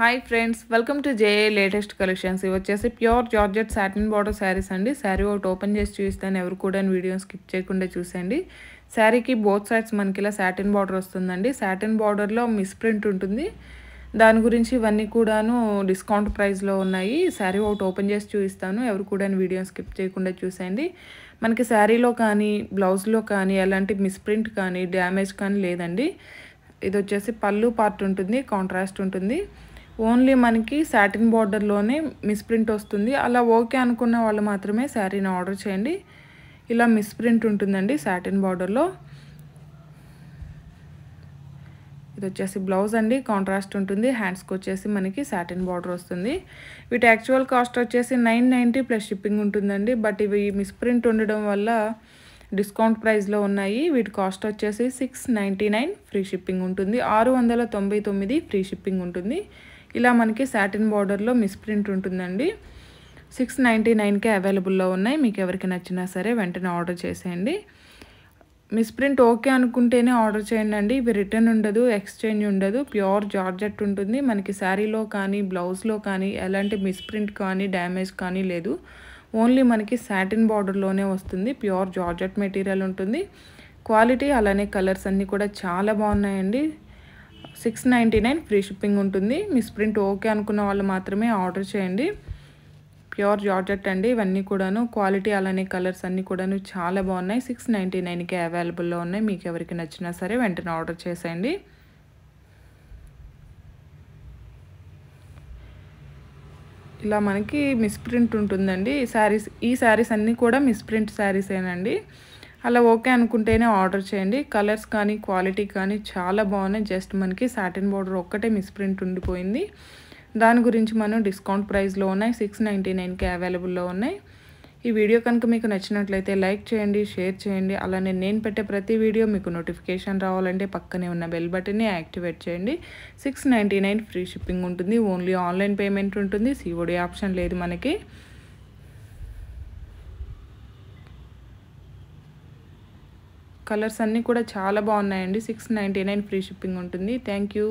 hi friends welcome to J A latest collections ఇవి వచ్చేసి pure georgette satin border saris అండి శారీ ఒకటి ఓపెన్ చేసి చూస్తాను ఎవరు కూడా వీడియో స్కిప్ చేయకుండా చూసండి శారీకి బోత్ సైడ్స్ మనకి ఇలా సాటిన్ బార్డర్ వస్తుందండి సాటిన్ బార్డర్లో మిస్ప్రింట్ ఉంటుంది దాని గురించి ఇవన్నీ కూడాను డిస్కౌంట్ ప్రైస్లో ఉన్నాయి శారీ ఒకటి ఓపెన్ చేసి చూపిస్తాను ఎవరు కూడా వీడియో స్కిప్ చేయకుండా చూసేయండి మనకి శారీలో కానీ బ్లౌజ్లో కానీ ఎలాంటి మిస్ప్రింట్ కానీ డ్యామేజ్ కానీ లేదండి ఇది వచ్చేసి పళ్ళు పార్ట్ ఉంటుంది కాంట్రాస్ట్ ఉంటుంది ఓన్లీ మనకి సాటిన్ బార్డర్లోనే మిస్ప్రింట్ వస్తుంది అలా ఓకే అనుకున్న వాళ్ళు మాత్రమే శారీని ఆర్డర్ చేయండి ఇలా మిస్ప్రింట్ ఉంటుందండి సాటిన్ బార్డర్లో ఇది వచ్చేసి బ్లౌజ్ అండి కాంట్రాస్ట్ ఉంటుంది హ్యాండ్స్కి వచ్చేసి మనకి సాటిన్ బార్డర్ వస్తుంది వీటి యాక్చువల్ కాస్ట్ వచ్చేసి నైన్ నైంటీ ప్లస్ షిప్పింగ్ ఉంటుందండి బట్ ఇవి మిస్ప్రింట్ ఉండడం వల్ల డిస్కౌంట్ ప్రైస్లో ఉన్నాయి వీటి కాస్ట్ వచ్చేసి six ninety nine free shipping ఉంటుంది ఆరు వందల తొంభై తొమ్మిది ఫ్రీ షిప్పింగ్ ఉంటుంది ఇలా మనకి సాటిన్ బార్డర్లో మిస్ప్రింట్ ఉంటుందండి సిక్స్ నైంటీ నైన్కే అవైలబుల్లో ఉన్నాయి మీకు ఎవరికి నచ్చినా సరే వెంటనే ఆర్డర్ చేసేయండి మిస్ప్రింట్ ఓకే అనుకుంటేనే ఆర్డర్ చేయండి అండి ఇవి రిటర్న్ ఉండదు ఎక్స్చేంజ్ ఉండదు ప్యూర్ జార్జెట్ ఉంటుంది మనకి శారీలో కానీ బ్లౌజ్లో కానీ ఎలాంటి మిస్ప్రింట్ కానీ డ్యామేజ్ కానీ లేదు ఓన్లీ మనకి సాటిన్ బార్డర్లోనే వస్తుంది ప్యూర్ జార్జెట్ మెటీరియల్ ఉంటుంది క్వాలిటీ అలానే కలర్స్ అన్నీ కూడా చాలా బాగున్నాయండి six ninety nine free shipping ఉంటుంది మిస్ ప్రింట్ ఓకే అనుకున్న వాళ్ళు మాత్రమే ఆర్డర్ చేయండి ప్యూర్ జార్జెట్ అండి ఇవన్నీ కూడాను క్వాలిటీ అలానే కలర్స్ అన్నీ కూడాను చాలా బాగున్నాయి సిక్స్ నైంటీ నైన్కి అవైలబుల్లో ఉన్నాయి మీకు ఎవరికి నచ్చినా సరే వెంటనే ఆర్డర్ చేసేయండి ఇలా మనకి మిస్ప్రింట్ ఉంటుందండి ఈ శారీస్ ఈ శారీస్ అన్నీ కూడా మిస్ప్రింట్ శారీసేనండి అలా ఓకే అనుకుంటేనే ఆర్డర్ చేయండి కలర్స్ కానీ క్వాలిటీ కానీ చాలా బాగున్నాయి జస్ట్ మనకి సాటిన్ బార్డర్ ఒక్కటే మిస్ప్రింట్ ఉండిపోయింది దాని గురించి మనం డిస్కౌంట్ ప్రైస్లో ఉన్నాయి సిక్స్ నైంటీ నైన్కి అవైలబుల్లో ఉన్నాయి ఈ వీడియో కనుక మీకు నచ్చినట్లయితే లైక్ చేయండి షేర్ చేయండి అలానే నేను పెట్టే ప్రతి వీడియో మీకు నోటిఫికేషన్ రావాలంటే పక్కనే ఉన్న బెల్ బటన్ని యాక్టివేట్ చేయండి సిక్స్ ఫ్రీ షిప్పింగ్ ఉంటుంది ఓన్లీ ఆన్లైన్ పేమెంట్ ఉంటుంది సీఓడి ఆప్షన్ లేదు మనకి కలర్స్ అన్నీ కూడా చాలా బాగున్నాయండి six ninety nine free shipping ఉంటుంది థ్యాంక్ యూ